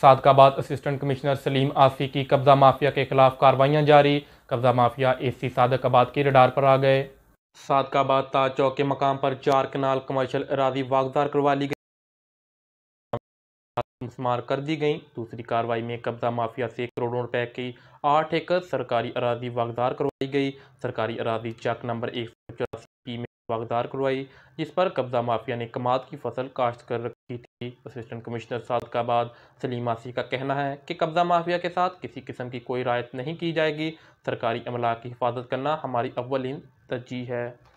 Sadiqabad assistant commissioner Salim आसी की कब्ज़ा माफिया के खिलाफ कार्रवाइयाँ जारी कब्ज़ा माफिया ए सी सादकाबाद के रडार पर आ गए सादकाबाद ताज चौक के मकाम पर चार कनाल कमर्शल अराजी वागदार करवा ली गई कर दी गई दूसरी कार्रवाई में कब्जा माफिया से करोड़ों रुपए की आठ एकड़ सरकारी अराजी वागदार करवाई गई सरकारी अराजी चक नंबर एक सौ चौरासी में बागदार करवाई जिस पर कब्जा माफिया ने कमाद की फसल काश्त कर रखी थी असिस्टेंट कमिश्नर सादकाबाद मासी का कहना है कि कब्जा माफिया के साथ किसी किस्म की कोई रायत नहीं की जाएगी सरकारी अमला की हिफाजत करना हमारी अव्वलिन तरजीह है